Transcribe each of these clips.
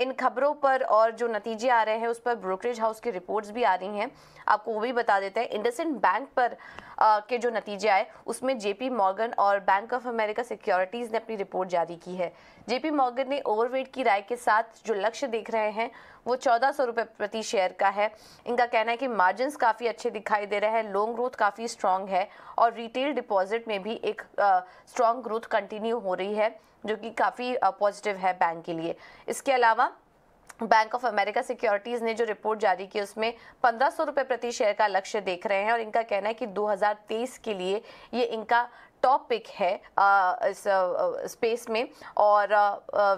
इन खबरों पर और जो नतीजे आ रहे हैं उस पर ब्रोकरेज हाउस की रिपोर्ट्स भी आ रही हैं आपको वो भी बता देते हैं इंडसेंड बैंक पर आ, के जो नतीजे आए उसमें जेपी मॉर्गन और बैंक ऑफ अमेरिका सिक्योरिटीज़ ने अपनी रिपोर्ट जारी की है जेपी मॉर्गन ने ओवरवेट की राय के साथ जो लक्ष्य देख रहे हैं वो चौदह सौ रुपये प्रति शेयर का है इनका कहना है कि मार्जिन काफ़ी अच्छे दिखाई दे रहे हैं लॉन्ग ग्रोथ काफ़ी स्ट्रांग है और रिटेल डिपॉजिट में भी एक स्ट्रांग ग्रोथ कंटिन्यू हो रही है जो कि काफ़ी पॉजिटिव है बैंक के लिए इसके अलावा बैंक ऑफ अमेरिका सिक्योरिटीज़ ने जो रिपोर्ट जारी की उसमें पंद्रह सौ रुपये प्रति शेयर का लक्ष्य देख रहे हैं और इनका कहना है कि 2023 के लिए ये इनका टॉपिक पिक है इस स्पेस में और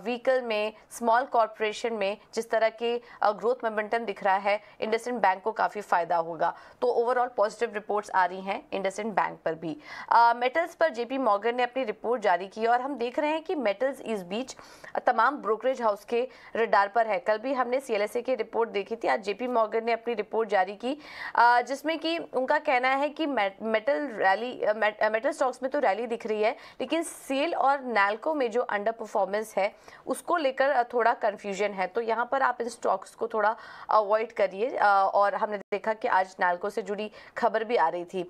व्हीकल में स्मॉल कॉरपोरेशन में जिस तरह के ग्रोथ मोमेंटम दिख रहा है इंडसेंट बैंक को काफ़ी फ़ायदा होगा तो ओवरऑल पॉजिटिव रिपोर्ट्स आ रही हैं इंडसेंट बैंक पर भी मेटल्स पर जेपी मॉर्गन ने अपनी रिपोर्ट जारी की और हम देख रहे हैं कि मेटल्स इस बीच तमाम ब्रोकरेज हाउस के रडार पर है कल भी हमने सी की रिपोर्ट देखी थी आज जेपी मॉर्गन ने अपनी रिपोर्ट जारी की जिसमें कि उनका कहना है कि मेटल रैली मेटल स्टॉक्स में तो तो रैली दिख रही है लेकिन सेल और नैलको में जो अंडर परफॉर्मेंस है उसको लेकर थोड़ा कन्फ्यूजन है तो यहाँ पर आप इन स्टॉक्स को थोड़ा अवॉइड करिए और हमने देखा कि आज नैलको से जुड़ी खबर भी आ रही थी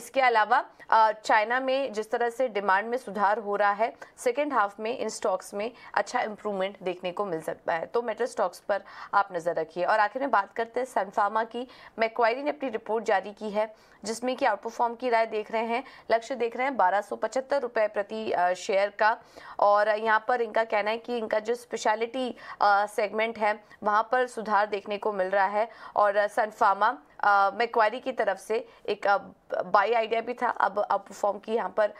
इसके अलावा चाइना में जिस तरह से डिमांड में सुधार हो रहा है सेकेंड हाफ में इन स्टॉक्स में अच्छा इंप्रूवमेंट देखने को मिल सकता है तो मेटल स्टॉक्स पर आप नज़र रखिए और आखिर में बात करते हैं सनफार्मा की मैक्वायरी ने अपनी रिपोर्ट जारी की है जिसमें कि आउट परफॉर्म की राय देख रहे हैं लक्ष्य देख रहे हैं बारह रुपए प्रति शेयर का और यहाँ पर इनका कहना है कि इनका जो स्पेशलिटी सेगमेंट है वहाँ पर सुधार देखने को मिल रहा है और सनफार्मा मैक्वायरी की तरफ से एक बाई आइडिया भी था अब अब फॉर्म की यहाँ पर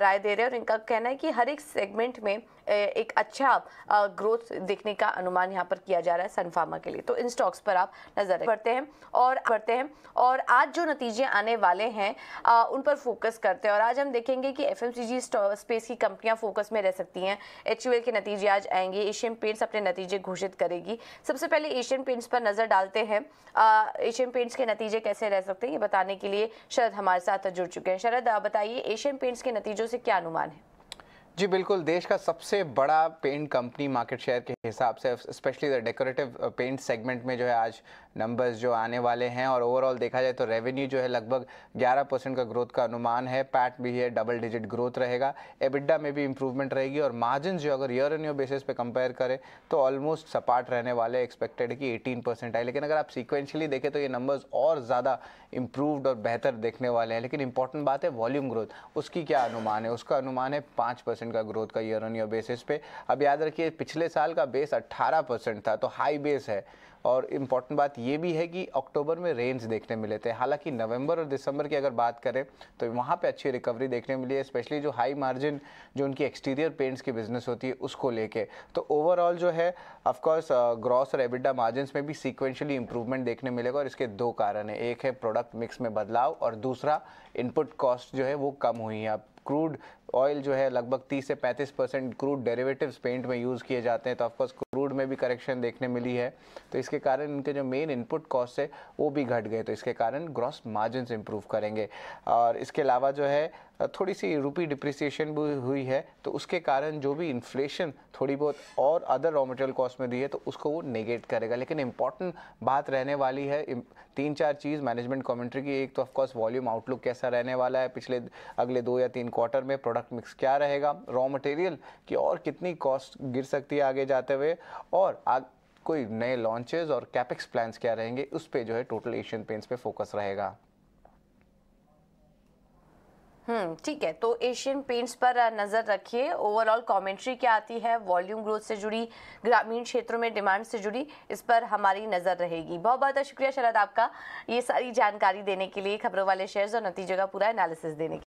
राय दे रहे हैं और इनका कहना है कि हर एक सेगमेंट में एक अच्छा ग्रोथ देखने का अनुमान यहाँ पर किया जा रहा है सनफार्मा के लिए तो इन स्टॉक्स पर आप नज़र करते हैं और करते हैं और आज जो नतीजे आने वाले हैं उन पर फोकस करते हैं और आज हम देखेंगे कि एफ स्पेस की कंपनियाँ फोकस में रह सकती हैं एच के नतीजे आज आएंगे एशियन पेंट्स अपने नतीजे घोषित करेगी सबसे पहले एशियन पेंट्स पर नज़र डालते हैं एशियन पेंट्स के नतीजे कैसे रह सकते हैं ये बताने के लिए शरद हमारे साथ जुड़ चुके हैं शरद बताइए एशियन पेंट्स के नतीजों से क्या अनुमान है जी बिल्कुल देश का सबसे बड़ा पेंट कंपनी मार्केट शेयर के हिसाब से specially the decorative paint segment में जो है आज नंबर्स जो आने वाले हैं और ओवरऑल देखा जाए तो रेवेन्यू जो है लगभग 11 परसेंट का ग्रोथ का अनुमान है पैट भी है डबल डिजिट ग्रोथ रहेगा एबिडा में भी इम्प्रूवमेंट रहेगी और मार्जिन जो अगर ईयर एन ईयर बेसिस पे कंपेयर करें तो ऑलमोस्ट सपाट रहने वाले एक्सपेक्टेड कि एटीन परसेंट लेकिन अगर आप सिक्वेंशली देखें तो ये नंबर्स और ज़्यादा इम्प्रूवड और बेहतर देखने वाले हैं लेकिन इंपॉर्टेंट बात है वॉल्यूम ग्रोथ उसकी क्या अनुमान है उसका अनुमान है पाँच परसेंट परसेंट का ग्रोथ का ईयर ऑन ईयर बेसिस पे अब याद रखिए पिछले साल का बेस 18 परसेंट था तो हाई बेस है और इम्पॉर्टेंट बात ये भी है कि अक्टूबर में रेंज देखने मिले थे हालांकि नवंबर और दिसंबर की अगर बात करें तो वहाँ पे अच्छी रिकवरी देखने मिली है स्पेशली जो हाई मार्जिन जो उनकी एक्सटीरियर पेंट्स की बिज़नेस होती है उसको लेके तो ओवरऑल जो है ऑफकोर्स ग्रॉस और एबिडा मार्जिन में भी सीक्वेंशली इंप्रूवमेंट देखने मिलेगा और इसके दो कारण हैं एक है प्रोडक्ट मिक्स में बदलाव और दूसरा इनपुट कॉस्ट जो है वो कम हुई है अब क्रूड ऑयल जो है लगभग 30 से 35 परसेंट क्रूड डेरिवेटिव्स पेंट में यूज़ किए जाते हैं तो ऑफकोर्स क्रूड में भी करेक्शन देखने मिली है तो इसके कारण इनके जो मेन इनपुट कॉस्ट है वो भी घट गए तो इसके कारण ग्रॉस मार्जिन इंप्रूव करेंगे और इसके अलावा जो है थोड़ी सी रुपी डिप्रिसिएशन भी हुई है तो उसके कारण जो भी इन्फ्लेशन थोड़ी बहुत और अदर रॉ मटेरियल कॉस्ट में दी है तो उसको वो नेगेट करेगा लेकिन इंपॉर्टेंट बात रहने वाली है तीन चार चीज़ मैनेजमेंट कमेंट्री की एक तो ऑफकोर्स वॉल्यूम आउटलुक कैसा रहने वाला है पिछले अगले दो या तीन क्वार्टर में प्रोडक्ट मिक्स क्या रहेगा रॉ मटेरियल की और कितनी कॉस्ट गिर सकती है आगे जाते हुए और आग, कोई नए लॉन्चेज और कैपेक्स प्लान्स क्या रहेंगे उस पर जो है टोटल एशियन पेंट्स पर फोकस रहेगा हम्म, ठीक है तो एशियन पेंट्स पर नज़र रखिए ओवरऑल कमेंट्री क्या आती है वॉल्यूम ग्रोथ से जुड़ी ग्रामीण क्षेत्रों में डिमांड से जुड़ी इस पर हमारी नज़र रहेगी बहुत बहुत शुक्रिया शरद आपका ये सारी जानकारी देने के लिए खबरों वाले शेयर्स और नतीजों का पूरा एनालिसिस देने के